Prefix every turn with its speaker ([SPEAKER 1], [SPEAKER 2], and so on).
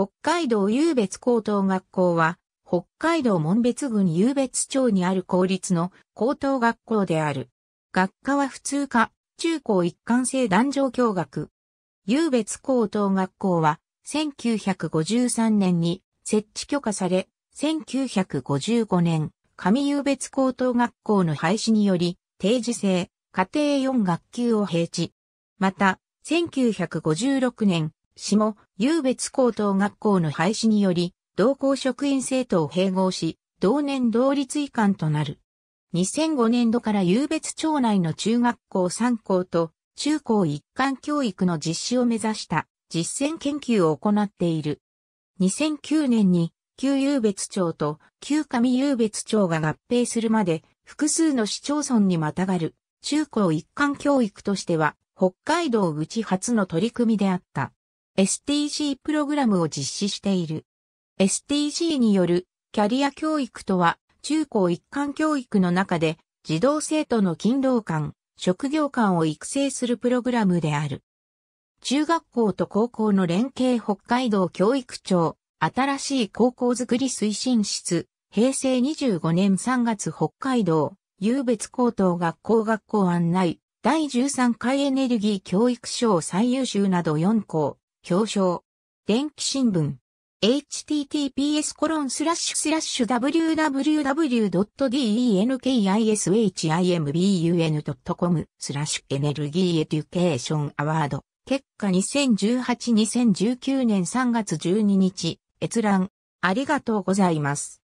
[SPEAKER 1] 北海道優別高等学校は、北海道門別郡優別町にある公立の高等学校である。学科は普通科、中高一貫性男女教学。優別高等学校は、1953年に設置許可され、1955年、上優別高等学校の廃止により、定時制、家庭4学級を平置。また、1956年、下、優別高等学校の廃止により、同校職員生徒を併合し、同年同立移管となる。2005年度から優別町内の中学校3校と中高一貫教育の実施を目指した実践研究を行っている。2009年に旧優別町と旧上優別町が合併するまで複数の市町村にまたがる中高一貫教育としては北海道うち初の取り組みであった。STG プログラムを実施している。STG によるキャリア教育とは、中高一貫教育の中で、児童生徒の勤労感、職業感を育成するプログラムである。中学校と高校の連携北海道教育庁、新しい高校づくり推進室、平成25年3月北海道、有別高等学校学校案内、第13回エネルギー教育賞最優秀など4校、表彰。電気新聞。https コロンスラッシュスラッシュ www.denkishimbun.com スラッシュエネルギーエデュケーションアワード。結果2018-2019年3月12日。閲覧。ありがとうございます。